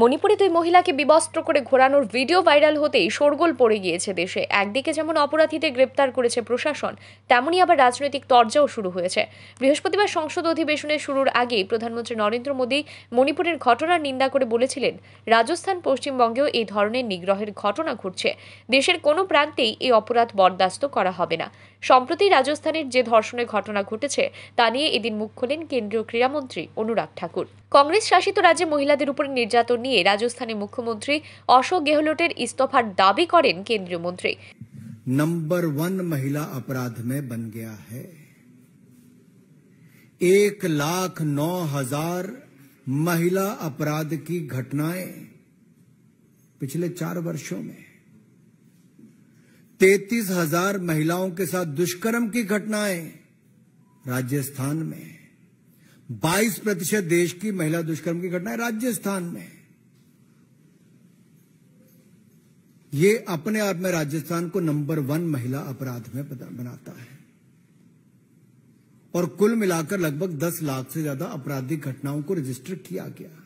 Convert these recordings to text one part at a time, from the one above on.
মণিপুরে দুই মহিলাকে বিবস্ত্র করে ঘোরানোর ভিডিও ভাইরাল হতেই শোরগোল পড়ে গিয়েছে দেশে একদিকে যেমন অপরাধীদের গ্রেপ্তার করেছে প্রশাসন তেমনই আবার রাজনৈতিক তর্জাও শুরু হয়েছে বৃহস্পতিবার সংসদ অধিবেশনের শুরুর আগেই প্রধানমন্ত্রী নরেন্দ্র মোদী মণিপুরের ঘটনার নিন্দা করে বলেছিলেন রাজস্থান পশ্চিমবঙ্গেও এই ধরনের নিগ্রহের ঘটনা ঘটছে দেশের কোনো প্রান্তেই এই অপরাধ বরদাস্ত করা হবে না সম্প্রতি রাজস্থানের যে ধর্ষণের ঘটনা ঘটেছে তা নিয়ে এদিন মুখ খোলেন কেন্দ্রীয় ক্রীড়ামন্ত্রী অনুরাগ ঠাকুর কংগ্রেস শাসিত রাজ্যে মহিলাদের উপর নির্যাতন নিয়ে রাজস্থানের মুখ্যমন্ত্রী অশোক গেহলোটের ইস্তফার দাবি করেন কেন্দ্রীয় মন্ত্রী নম্বর ওয়ান মহিলা অপরাধ মে বন गया है एक लाख नौ हजार महिला अपराध की घटनाएं पिछले चार वर्षों में तैतीस हजार महिलाओं के साथ दुष्कर्म की घटनाएं राजस्थान में 22 प्रतिशत देश की महिला दुष्कर्म की घटनाएं राजस्थान में ये अपने आप में राजस्थान को नंबर वन महिला अपराध में बनाता है और कुल मिलाकर लगभग 10 लाख से ज्यादा आपराधिक घटनाओं को रजिस्टर किया गया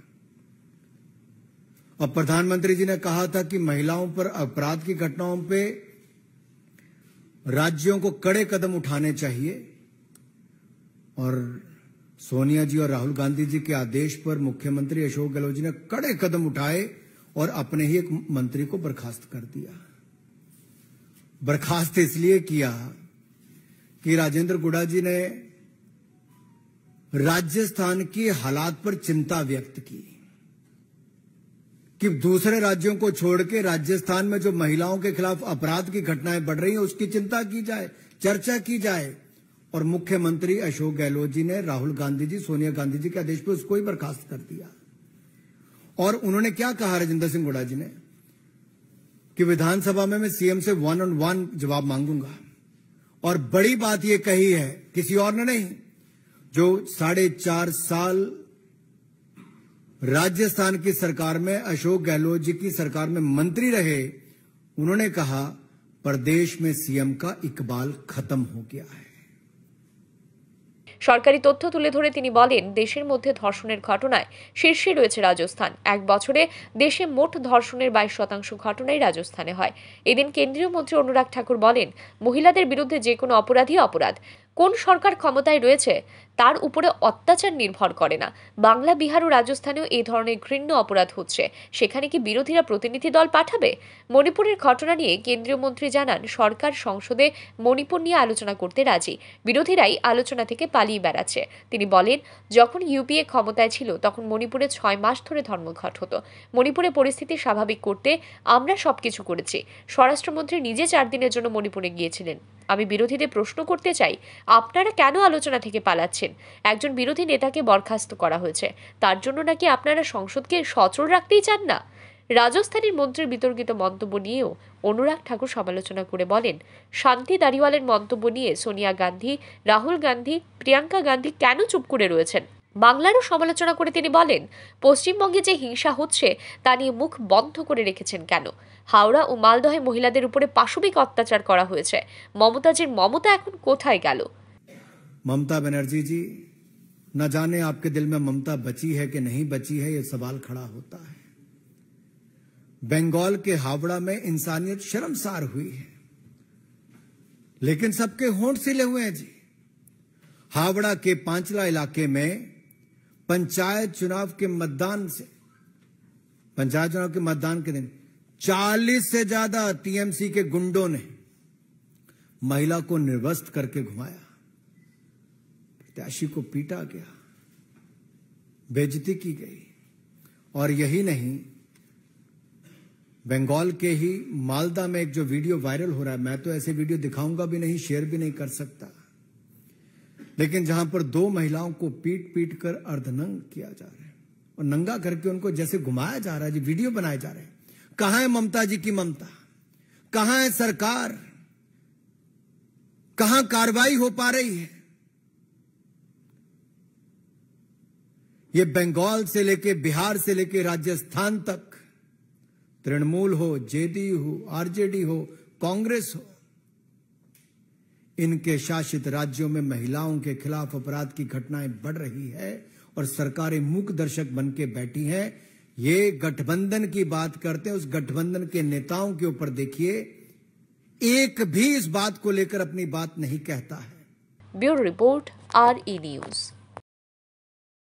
और प्रधानमंत्री जी ने कहा था कि महिलाओं पर अपराध की घटनाओं पर राज्यों को कड़े कदम उठाने चाहिए और सोनिया जी और राहुल गांधी जी के आदेश पर मुख्यमंत्री अशोक गहलोत जी ने कड़े कदम उठाए और अपने ही एक मंत्री को बर्खास्त कर दिया बर्खास्त इसलिए किया कि राजेंद्र गुड़ा जी ने राजस्थान के हालात पर चिंता व्यक्त की कि दूसरे राज्यों को छोड़ के राजस्थान में जो महिलाओं के खिलाफ अपराध की घटनाएं बढ़ रही हैं उसकी चिंता की जाए चर्चा की जाए और मुख्यमंत्री अशोक गहलोत जी ने राहुल गांधी जी सोनिया गांधी जी के आदेश पर उसको ही बर्खास्त कर दिया और उन्होंने क्या कहा राजेंद्र सिंह गुड़ा जी ने कि विधानसभा में मैं सीएम से वन ऑन वन जवाब मांगूंगा और बड़ी बात यह कही है किसी और ने नहीं जो साढ़े चार साल राजस्थान की सरकार में अशोक गहलोत जी की सरकार में मंत्री रहे उन्होंने कहा प्रदेश में सीएम का इकबाल खत्म हो गया है সরকারি তথ্য তুলে ধরে তিনি বলেন দেশের মধ্যে ধর্ষণের ঘটনায় শীর্ষে রয়েছে রাজস্থান এক বছরে দেশে মোট ধর্ষণের বাইশ শতাংশ ঘটনাই রাজস্থানে হয় এদিন কেন্দ্রীয় মন্ত্রী অনুরাগ ঠাকুর বলেন মহিলাদের বিরুদ্ধে যে কোনো অপরাধই অপরাধ কোন সরকার ক্ষমতায় রয়েছে তার উপরে অত্যাচার নির্ভর করে না বাংলা বিহার ও রাজস্থানেও এই ধরনের ঘৃণ্য অপরাধ হচ্ছে সেখানে কি বিরোধীরা প্রতিনিধি দল পাঠাবে মণিপুরের ঘটনা নিয়ে কেন্দ্রীয় মন্ত্রী জানান সরকার সংসদে মণিপুর নিয়ে আলোচনা করতে রাজি বিরোধীরাই আলোচনা থেকে পালিয়ে বেড়াচ্ছে তিনি বলেন যখন ইউপিএ ক্ষমতায় ছিল তখন মণিপুরে ছয় মাস ধরে ধর্মঘট হতো মণিপুরে পরিস্থিতি স্বাভাবিক করতে আমরা সবকিছু করেছি স্বরাষ্ট্রমন্ত্রী নিজে চার দিনের জন্য মণিপুরে গিয়েছিলেন আমি বিরোধীদের প্রশ্ন করতে চাই আপনারা কেন আলোচনা থেকে পালাচ্ছেন একজন বিরোধী নেতাকে বরখাস্ত করা হয়েছে তার জন্য নাকি আপনারা সংসদকে সচল রাখতেই চান না রাজস্থানের মন্ত্রীর বিতর্কিত মন্তব্য নিয়েও অনুরাগ ঠাকুর সমালোচনা করে বলেন শান্তি দাড়িওয়ালের মন্তব্য নিয়ে সোনিয়া গান্ধী রাহুল গান্ধী প্রিয়াঙ্কা গান্ধী কেন চুপ করে রয়েছেন বাংলারও সমালোচনা করে তিনি বলেন পশ্চিমবঙ্গে যে হিংসা হচ্ছে তা নিয়ে মুখ বন্ধ করে রেখেছেন কেন হাওড়া ও মালদহে মহিলাদের উপরে পাশবিক অত্যাচার করা হয়েছে মমতাজের মমতা এখন কোথায় গেল মমতা ব্যানার্জি জি না জানে আপকে দিল মে মমতা বচি হ্যাঁ কি নহীं বচি হ্যাঁ সবাল খড়া হতা বেঙ্গল কে হাওড়া মে ইনসানিয়ত শরমসার इंसानियत शर्मसार हुई है लेकिन सबके होंठ सिले हुए हैं जी हावड़ा पंचायत चुनाव के मतदान से पंचायत चुनाव के मतदान के दिन 40 से ज्यादा टीएमसी के गुंडों ने महिला को निर्वस्त करके घुमाया प्रत्याशी को पीटा गया बेजती की गई और यही नहीं बंगाल के ही मालदा में एक जो वीडियो वायरल हो रहा है मैं तो ऐसे वीडियो दिखाऊंगा भी नहीं शेयर भी नहीं कर सकता लेकिन जहां पर दो महिलाओं को पीट पीट कर अर्धनंग किया जा रहा है और नंगा करके उनको जैसे घुमाया जा रहा है जी वीडियो बनाए जा रहे हैं कहां है ममता जी की ममता कहां है सरकार कहां कार्रवाई हो पा रही है ये बंगाल से लेके बिहार से लेके राजस्थान तक तृणमूल हो जेडी हो आरजेडी हो कांग्रेस हो इनके शासित राज्यों में महिलाओं के खिलाफ अपराध की घटनाएं बढ़ रही है और सरकारें मूक दर्शक बन के बैठी है ये गठबंधन की बात करते हैं उस गठबंधन के नेताओं के ऊपर देखिए एक भी इस बात को लेकर अपनी बात नहीं कहता है bureau report R E news